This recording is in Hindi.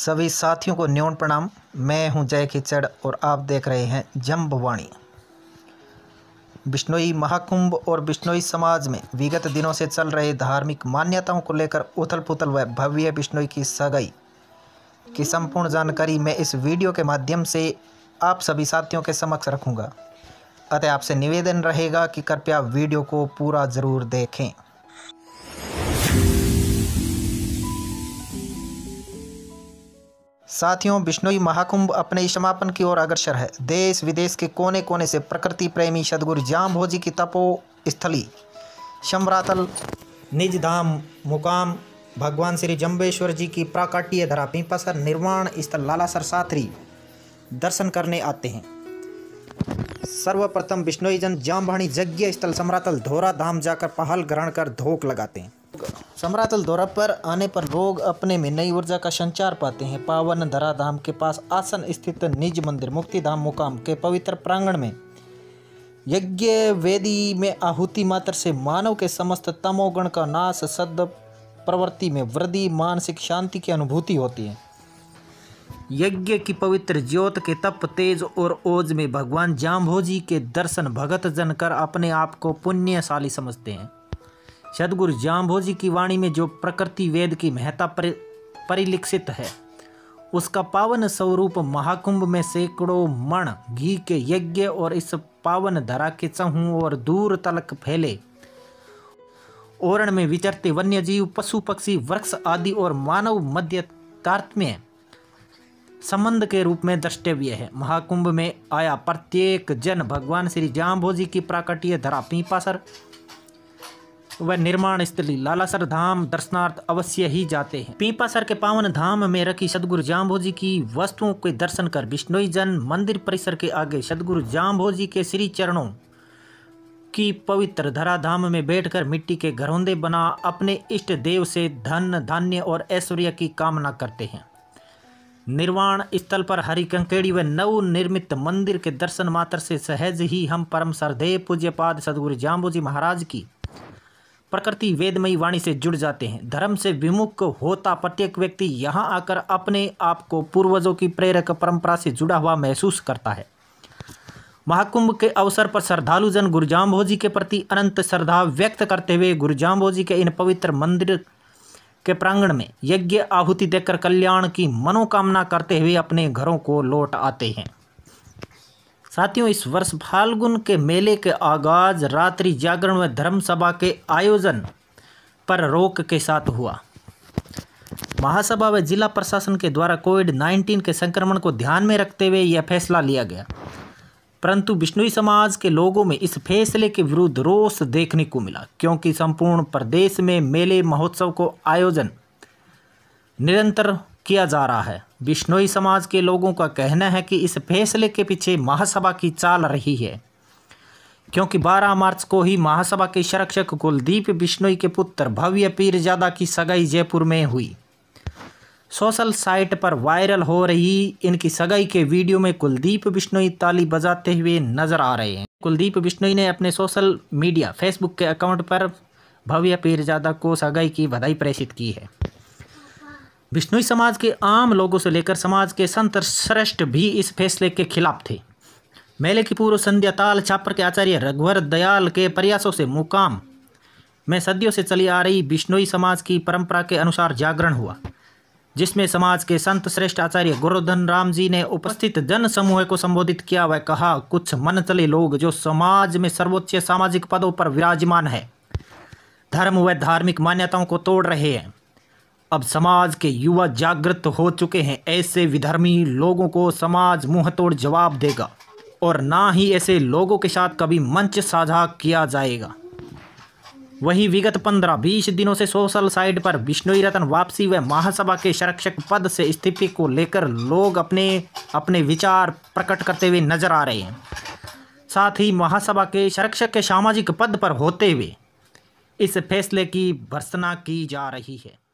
सभी साथियों को न्यून प्रणाम मैं हूं जय खिचड़ और आप देख रहे हैं जम्बवाणी बिश्नोई महाकुंभ और बिश्नोई समाज में विगत दिनों से चल रहे धार्मिक मान्यताओं को लेकर उथल पुथल व भव्य बिश्नोई की सगाई की संपूर्ण जानकारी मैं इस वीडियो के माध्यम से आप सभी साथियों के समक्ष रखूँगा अतः आपसे निवेदन रहेगा कि कृपया वीडियो को पूरा ज़रूर देखें साथियों बिश्नोई महाकुंभ अपने समापन की ओर अग्रसर है देश विदेश के कोने कोने से प्रकृति प्रेमी सदगुरु जाम भोजी की तपो स्थली शमरातल निज धाम मुकाम भगवान श्री जम्बेश्वर जी की प्राकाट्य धरा पिंपासर निर्माण स्थल लालासर सातरी दर्शन करने आते हैं सर्वप्रथम बिश्नोई जन भाणी यज्ञ स्थल समरातल धोरा धाम जाकर पहल ग्रहण कर धोख लगाते हैं समरातल दौरा पर आने पर लोग अपने में नई ऊर्जा का संचार पाते हैं पावन धरा धाम के पास आसन स्थित निज मंदिर मुक्ति धाम मुकाम के पवित्र प्रांगण में यज्ञ वेदी में आहुति मात्र से मानव के समस्त तमोगण का नाश सद प्रवृत्ति में वृद्धि मानसिक शांति की अनुभूति होती है यज्ञ की पवित्र ज्योत के तप तेज और ओज में भगवान जाम्भोजी के दर्शन भगत जन कर अपने आप को पुण्यशाली समझते हैं सदगुरु जाम्भोजी की वाणी में जो प्रकृति वेद की महत्ता परिलिखित है उसका पावन स्वरूप महाकुंभ में सैकड़ों मण घी के यज्ञ और इस पावन धरा के चहू और दूर तलक फैले ओरण में विचरते वन्य जीव पशु पक्षी वृक्ष आदि और मानव मध्य तारतम्य संबंध के रूप में द्रष्टव्य है महाकुंभ में आया प्रत्येक जन भगवान श्री जाम्भोजी की प्राकटीय धरा पीपासर व निर्माण स्थली लालासर धाम दर्शनार्थ अवश्य ही जाते हैं पीपासर के पावन धाम में रखी सदगुरु जाम्बोजी की वस्तुओं के दर्शन कर बिश्नोई जन मंदिर परिसर के आगे सदगुरु जाम्बोजी के श्री चरणों की पवित्र धराधाम में बैठकर मिट्टी के घरौंदे बना अपने इष्ट देव से धन धान्य और ऐश्वर्य की कामना करते हैं निर्वाण स्थल पर हरि कंकेड़ी व नव निर्मित मंदिर के दर्शन मात्र से सहज ही हम परम सरदेव पूज्यपाद सदगुरु जाम्बू जी महाराज की प्रकृति वेदमयी वाणी से जुड़ जाते हैं धर्म से विमुख होता प्रत्येक व्यक्ति यहाँ आकर अपने आप को पूर्वजों की प्रेरक परंपरा से जुड़ा हुआ महसूस करता है महाकुंभ के अवसर पर श्रद्धालुजन गुरुजाम्भो जी के प्रति अनंत श्रद्धा व्यक्त करते हुए गुरुजाम्भो जी के इन पवित्र मंदिर के प्रांगण में यज्ञ आहुति देकर कल्याण की मनोकामना करते हुए अपने घरों को लौट आते हैं साथियों इस वर्ष फाल्गुन के मेले के आगाज रात्रि जागरण में धर्म सभा के आयोजन पर रोक के साथ हुआ महासभा व जिला प्रशासन के द्वारा कोविड 19 के संक्रमण को ध्यान में रखते हुए यह फैसला लिया गया परंतु बिश्नोई समाज के लोगों में इस फैसले के विरुद्ध रोष देखने को मिला क्योंकि संपूर्ण प्रदेश में मेले महोत्सव को आयोजन निरंतर किया जा रहा है बिश्नोई समाज के लोगों का कहना है कि इस फैसले के पीछे महासभा की चाल रही है क्योंकि 12 मार्च को ही महासभा के संरक्षक कुलदीप बिश्नोई के पुत्र भव्य पीरजादा की सगाई जयपुर में हुई सोशल साइट पर वायरल हो रही इनकी सगाई के वीडियो में कुलदीप बिश्नोई ताली बजाते हुए नजर आ रहे हैं कुलदीप बिश्नोई ने अपने सोशल मीडिया फेसबुक के अकाउंट पर भव्य पीरजादा को सगाई की बधाई प्रेषित की है बिश्नोई समाज के आम लोगों से लेकर समाज के संत श्रेष्ठ भी इस फैसले के खिलाफ थे मेले की पूर्व संध्या ताल छापर के आचार्य रघुवर दयाल के प्रयासों से मुकाम में सदियों से चली आ रही बिश्नोई समाज की परंपरा के अनुसार जागरण हुआ जिसमें समाज के संत श्रेष्ठ आचार्य गुरुधन राम जी ने उपस्थित जन समूह को संबोधित किया वह कहा कुछ मन चले लोग जो समाज में सर्वोच्च सामाजिक पदों पर विराजमान है धर्म व धार्मिक मान्यताओं को तोड़ रहे हैं अब समाज के युवा जागृत हो चुके हैं ऐसे विधर्मी लोगों को समाज मुंह तोड़ जवाब देगा और ना ही ऐसे लोगों के साथ कभी मंच साझा किया जाएगा वहीं विगत पंद्रह बीस दिनों से सोशल साइट पर बिश्नोई रतन वापसी व महासभा के संरक्षक पद से स्थिति को लेकर लोग अपने अपने विचार प्रकट करते हुए नजर आ रहे हैं साथ ही महासभा के संरक्षक के सामाजिक पद पर होते हुए इस फैसले की भर्सना की जा रही है